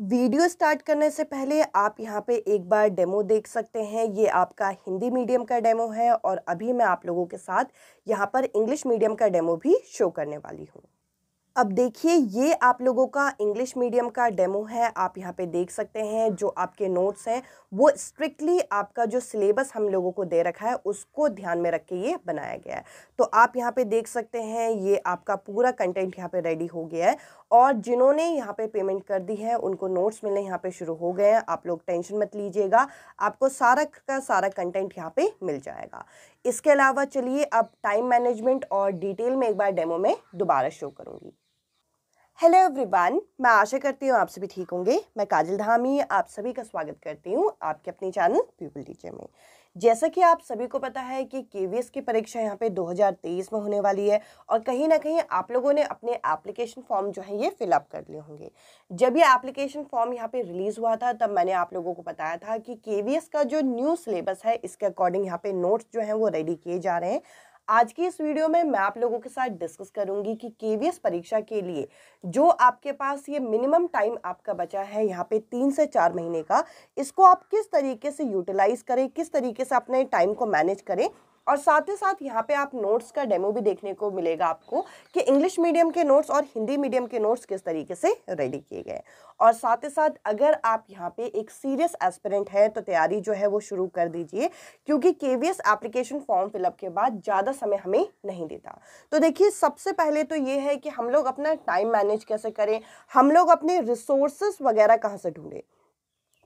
video start करने से पहले आप यहाँ पे एक बार डेमो देख सकते हैं ये आपका हिंदी मीडियम का डेमो है और अभी मैं आप लोगों के साथ यहाँ पर इंग्लिश मीडियम का डेमो भी शो करने वाली हूँ अब देखिए ये आप लोगों का इंग्लिश मीडियम का डेमो है आप यहाँ पे देख सकते हैं जो आपके नोट्स हैं वो स्ट्रिक्टली आपका जो सिलेबस हम लोगों को दे रखा है उसको ध्यान में रख के ये बनाया गया है तो आप यहाँ पे देख सकते हैं ये आपका पूरा कंटेंट यहाँ पे रेडी हो गया है और जिन्होंने यहाँ पे पेमेंट कर दी है उनको नोट्स मिलने यहाँ पे शुरू हो गए हैं आप लोग टेंशन मत लीजिएगा आपको सारा का सारा कंटेंट यहाँ पे मिल जाएगा इसके अलावा चलिए अब टाइम मैनेजमेंट और डिटेल में एक बार डेमो में दोबारा शो करूँगी हेलो एवरीवन मैं आशा करती हूँ आप सभी ठीक होंगे मैं काजल धामी आप सभी का स्वागत करती हूँ आपके अपने चैनल पीपल टीचर में जैसा कि आप सभी को पता है कि के की परीक्षा यहाँ पे 2023 में होने वाली है और कहीं ना कहीं आप लोगों ने अपने एप्लीकेशन फॉर्म जो है ये फिलअप कर लिए होंगे जब ये एप्लीकेशन फॉर्म यहाँ पे रिलीज़ हुआ था तब मैंने आप लोगों को बताया था कि के का जो न्यू सिलेबस है इसके अकॉर्डिंग यहाँ पे नोट्स जो हैं वो रेडी किए जा रहे हैं आज की इस वीडियो में मैं आप लोगों के साथ डिस्कस करूंगी कि केवीएस परीक्षा के लिए जो आपके पास ये मिनिमम टाइम आपका बचा है यहाँ पे तीन से चार महीने का इसको आप किस तरीके से यूटिलाइज करें किस तरीके से अपने टाइम को मैनेज करें और साथ ही साथ यहाँ पे आप नोट्स का डेमो भी देखने को मिलेगा आपको कि इंग्लिश मीडियम के नोट्स और हिंदी मीडियम के नोट्स किस तरीके से रेडी किए गए और साथ ही साथ अगर आप यहाँ पे एक सीरियस एस्पिरेंट हैं तो तैयारी जो है वो शुरू कर दीजिए क्योंकि के एप्लीकेशन फॉर्म फिलअप के बाद ज़्यादा समय हमें नहीं देता तो देखिए सबसे पहले तो ये है कि हम लोग अपना टाइम मैनेज कैसे करें हम लोग अपने रिसोर्सेस वगैरह कहाँ से ढूंढें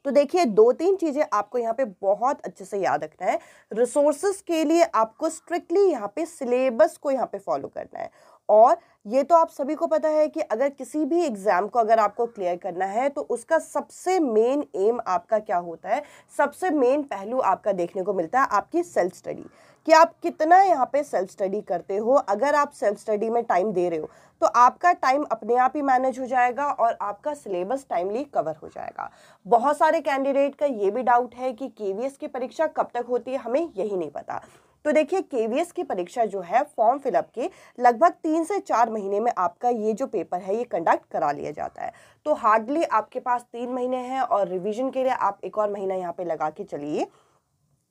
तो देखिए दो तीन चीज़ें आपको यहाँ पे बहुत अच्छे से याद रखना है रिसोर्सेज के लिए आपको स्ट्रिक्टली यहाँ पे सिलेबस को यहाँ पे फॉलो करना है और ये तो आप सभी को पता है कि अगर किसी भी एग्ज़ाम को अगर आपको क्लियर करना है तो उसका सबसे मेन एम आपका क्या होता है सबसे मेन पहलू आपका देखने को मिलता है आपकी सेल्फ स्टडी कि आप कितना यहाँ पे सेल्फ स्टडी करते हो अगर आप सेल्फ स्टडी में टाइम दे रहे हो तो आपका टाइम अपने आप ही मैनेज हो जाएगा और आपका सिलेबस टाइमली कवर हो जाएगा बहुत सारे कैंडिडेट का ये भी डाउट है कि के की परीक्षा कब तक होती है हमें यही नहीं पता तो देखिए केवीएस की परीक्षा जो है फॉर्म फिलअप की लगभग तीन से चार महीने में आपका ये जो पेपर है ये कंडक्ट करा लिया जाता है तो हार्डली आपके पास तीन महीने हैं और रिविजन के लिए आप एक और महीना यहाँ पे लगा के चलिए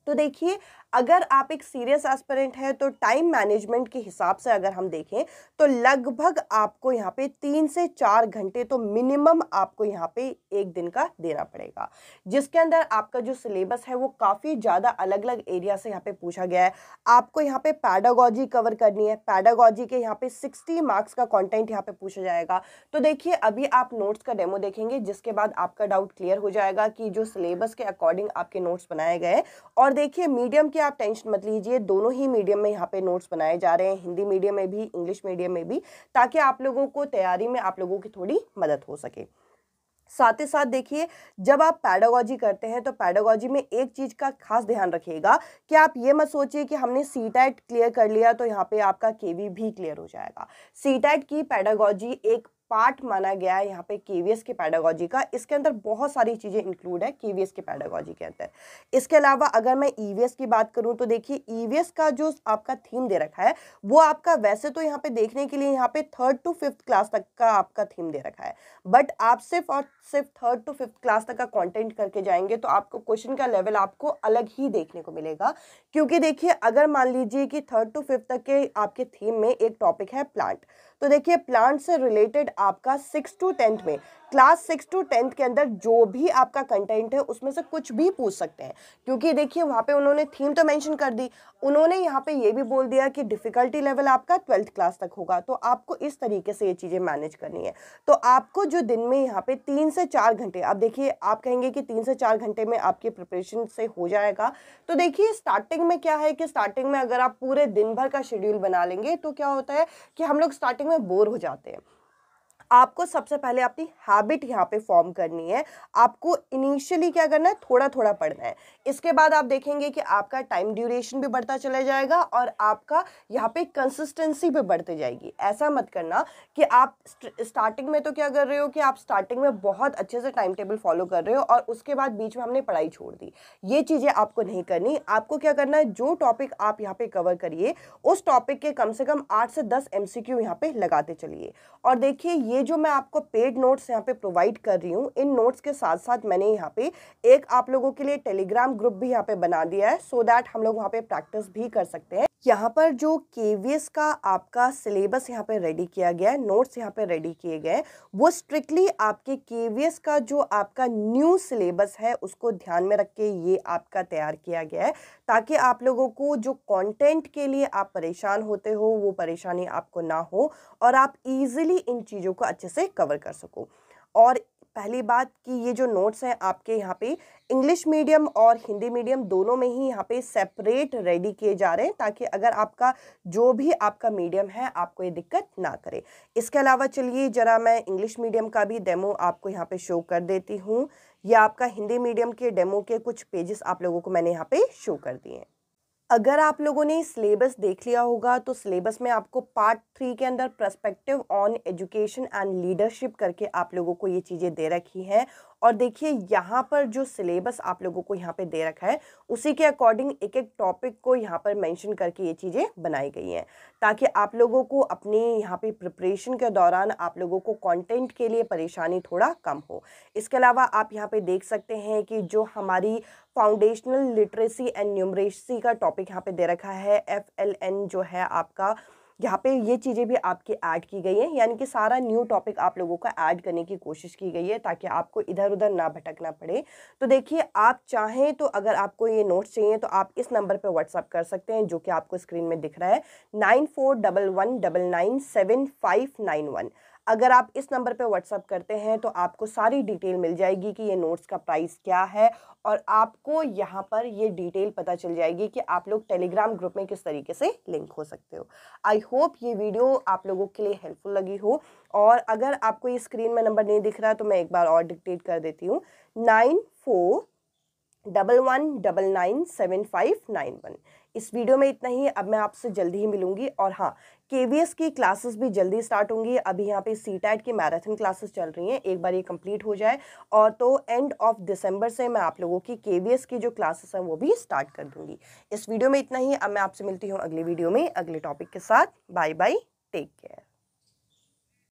तो देखिए अगर आप एक सीरियस एस्पिरेंट हैं तो टाइम मैनेजमेंट के हिसाब से अगर हम देखें तो लगभग आपको यहाँ पे तीन से चार घंटे तो मिनिमम आपको यहाँ पे एक दिन का देना पड़ेगा जिसके अंदर आपका जो सिलेबस है वो काफ़ी ज़्यादा अलग अलग एरिया से यहाँ पे पूछा गया है आपको यहाँ पे पैडागॉजी कवर करनी है पैडागॉजी के यहाँ पे सिक्सटी मार्क्स का कॉन्टेंट यहाँ पे पूछा जाएगा तो देखिए अभी आप नोट्स का डेमो देखेंगे जिसके बाद आपका डाउट क्लियर हो जाएगा कि जो सिलेबस के अकॉर्डिंग आपके नोट्स बनाए गए और और देखिए मीडियम की आप टेंशन मत लीजिए दोनों ही मीडियम में यहाँ पे नोट्स बनाए जा रहे हैं हिंदी मीडियम में भी इंग्लिश मीडियम में भी ताकि आप लोगों को तैयारी में आप लोगों की थोड़ी मदद हो सके साथ ही साथ देखिए जब आप पैडागोजी करते हैं तो पैडागोजी में एक चीज़ का खास ध्यान रखिएगा कि आप ये मत सोचिए कि हमने सी टैट क्लियर कर लिया तो यहाँ पे आपका के भी क्लियर हो जाएगा सी टैट e की पैडागोजी एक पार्ट माना गया है यहाँ पे केवीएस के पैडागोजी का इसके अंदर बहुत सारी चीज़ें इंक्लूड है केवीएस के पैडागोजी के अंदर इसके अलावा अगर मैं ईवीएस e की बात करूँ तो देखिए ईवीएस e का जो आपका थीम दे रखा है वो आपका वैसे तो यहाँ पे देखने के लिए यहाँ पे थर्ड टू फिफ्थ क्लास तक का आपका थीम दे रखा है बट आप सिर्फ और सिर्फ थर्ड टू फिफ्थ क्लास तक का कॉन्टेंट करके जाएंगे तो आपको क्वेश्चन का लेवल आपको अलग ही देखने को मिलेगा क्योंकि देखिए अगर मान लीजिए कि थर्ड टू फिफ्थ तक के आपके थीम में एक टॉपिक है प्लांट तो देखिए प्लांट से रिलेटेड आपका सिक्स टू टेंथ में क्लास सिक्स टू टेंथ के अंदर जो भी आपका कंटेंट है उसमें से कुछ भी पूछ सकते हैं क्योंकि देखिए वहाँ पे उन्होंने थीम तो मेंशन कर दी उन्होंने यहाँ पे ये भी बोल दिया कि डिफ़िकल्टी लेवल आपका ट्वेल्थ क्लास तक होगा तो आपको इस तरीके से ये चीज़ें मैनेज करनी है तो आपको जो दिन में यहाँ पे तीन से चार घंटे आप देखिए आप कहेंगे कि तीन से चार घंटे में आपकी प्रिपरेशन से हो जाएगा तो देखिए स्टार्टिंग में क्या है कि स्टार्टिंग में अगर आप पूरे दिन भर का शेड्यूल बना लेंगे तो क्या होता है कि हम लोग स्टार्टिंग में बोर हो जाते हैं आपको सबसे पहले अपनी हैबिट यहाँ पे फॉर्म करनी है आपको इनिशियली क्या करना है थोड़ा थोड़ा पढ़ना है इसके बाद आप देखेंगे कि आपका टाइम ड्यूरेशन भी बढ़ता चला जाएगा और आपका यहाँ पे कंसिस्टेंसी भी बढ़ती जाएगी ऐसा मत करना कि आप स्टार्टिंग में तो क्या कर रहे हो कि आप स्टार्टिंग में बहुत अच्छे से टाइम टेबल फॉलो कर रहे हो और उसके बाद बीच में हमने पढ़ाई छोड़ दी ये चीज़ें आपको नहीं करनी आपको क्या करना है जो टॉपिक आप यहाँ पर कवर करिए उस टॉपिक के कम से कम आठ से दस एम सी यहाँ पे लगाते चलिए और देखिए ये जो मैं आपको पेड नोट्स यहाँ पे प्रोवाइड कर रही हूँ इन नोट्स के साथ साथ मैंने यहाँ पे एक आप लोगों के लिए टेलीग्राम ग्रुप भी यहाँ पे बना दिया है सो so दैट हम लोग वहाँ पे प्रैक्टिस भी कर सकते हैं यहाँ पर जो के का आपका सिलेबस यहाँ पर रेडी किया गया है नोट्स यहाँ पर रेडी किए गए वो स्ट्रिक्टली आपके के का जो आपका न्यू सिलेबस है उसको ध्यान में रख के ये आपका तैयार किया गया है ताकि आप लोगों को जो कंटेंट के लिए आप परेशान होते हो वो परेशानी आपको ना हो और आप इजीली इन चीज़ों को अच्छे से कवर कर सको और पहली बात कि ये जो नोट्स हैं आपके यहाँ पे इंग्लिश मीडियम और हिंदी मीडियम दोनों में ही यहाँ पे सेपरेट रेडी किए जा रहे हैं ताकि अगर आपका जो भी आपका मीडियम है आपको ये दिक्कत ना करे इसके अलावा चलिए ज़रा मैं इंग्लिश मीडियम का भी डेमो आपको यहाँ पे शो कर देती हूँ या आपका हिंदी मीडियम के डेमो के कुछ पेजेस आप लोगों को मैंने यहाँ पे शो कर दिए हैं अगर आप लोगों ने सिलेबस देख लिया होगा तो सिलेबस में आपको पार्ट थ्री के अंदर perspective on education and leadership करके आप लोगों को ये चीज़ें दे रखी हैं और देखिए यहाँ पर जो सिलेबस आप लोगों को यहाँ पे दे रखा है उसी के अकॉर्डिंग एक एक टॉपिक को यहाँ पर मेंशन करके ये चीज़ें बनाई गई हैं ताकि आप लोगों को अपने यहाँ पे प्रिपरेशन के दौरान आप लोगों को कंटेंट के लिए परेशानी थोड़ा कम हो इसके अलावा आप यहाँ पे देख सकते हैं कि जो हमारी फाउंडेशनल लिटरेसी एंड न्यूमरेसी का टॉपिक यहाँ पर दे रखा है एफ जो है आपका यहाँ पे ये चीज़ें भी आपकी ऐड की गई हैं यानी कि सारा न्यू टॉपिक आप लोगों का ऐड करने की कोशिश की गई है ताकि आपको इधर उधर ना भटकना पड़े तो देखिए आप चाहें तो अगर आपको ये नोट्स चाहिए तो आप इस नंबर पर व्हाट्सअप कर सकते हैं जो कि आपको स्क्रीन में दिख रहा है nine four double one double nine seven five nine one अगर आप इस नंबर पे व्हाट्सअप करते हैं तो आपको सारी डिटेल मिल जाएगी कि ये नोट्स का प्राइस क्या है और आपको यहाँ पर ये डिटेल पता चल जाएगी कि आप लोग टेलीग्राम ग्रुप में किस तरीके से लिंक हो सकते हो आई होप ये वीडियो आप लोगों के लिए हेल्पफुल लगी हो और अगर आपको ये स्क्रीन में नंबर नहीं दिख रहा तो मैं एक बार और डिक्टेट कर देती हूँ nine four double one double nine seven five nine one इस वीडियो में इतना ही अब मैं आपसे जल्दी ही मिलूंगी और हाँ के की क्लासेस भी जल्दी स्टार्ट होंगी अभी यहाँ पे सी टैट की मैराथन क्लासेस चल रही हैं एक बार ये कंप्लीट हो जाए और तो एंड ऑफ दिसंबर से मैं आप लोगों की के की जो क्लासेस हैं वो भी स्टार्ट कर दूंगी इस वीडियो में इतना ही अब मैं आपसे मिलती हूँ अगली वीडियो में अगले टॉपिक के साथ बाय बाय टेक केयर